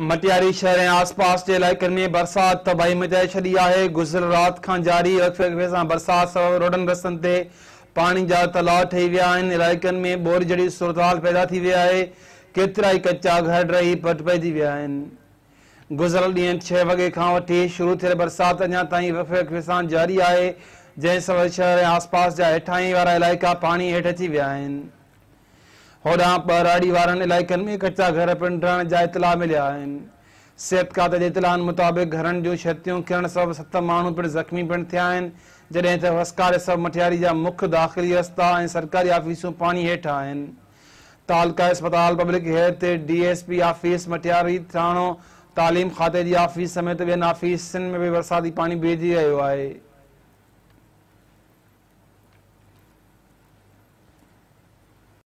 मटियारी शहर ऐं आसपास जे इलाइक़नि में बरसाति तबाही मचाए छॾी आहे गुज़िर राति खां जारी वफ़ेकफे सां बरसाति रोडनि रस्तनि ते पाणी जा तलाउ ठही विया आहिनि इलाइक़नि में बोर जड़ी सूरत हाल पैदा थी वई आहे केतिरा ई कचा घर रही पइजी विया आहिनि गुज़िरियल ॾींहं छह वॻे खां वठी शुरू थियल बरसाति अञां ताईं सां जारी आहे जंहिं शहर ऐं आसपास जा हेठां वारा इलाइक़ा पाणी हेठि अची विया आहिनि होॾां पहाड़ी वारनि इलाइक़नि में कचा घर पिणु रहण जा इतलाह मिलिया आहिनि सिहत खाते जे इतलाउनि मुताबिक़ घरनि जूं छतियूं किरण सां सत माण्हू पिणु ज़ख़्मी पिणु थिया आहिनि जॾहिं त वसकारे सभु मठियारी जा मुख्य दाख़िली रस्ता ऐं सरकारी आफ़ीसूं पाणी हेठि आहिनि तालका इस्पताल public health D S P office Matiari थाणो तालीम खाते जी आफ़ीस समेत ॿियनि आफ़ीसनि में बि बरसाती पाणी बीहजी रहियो आहे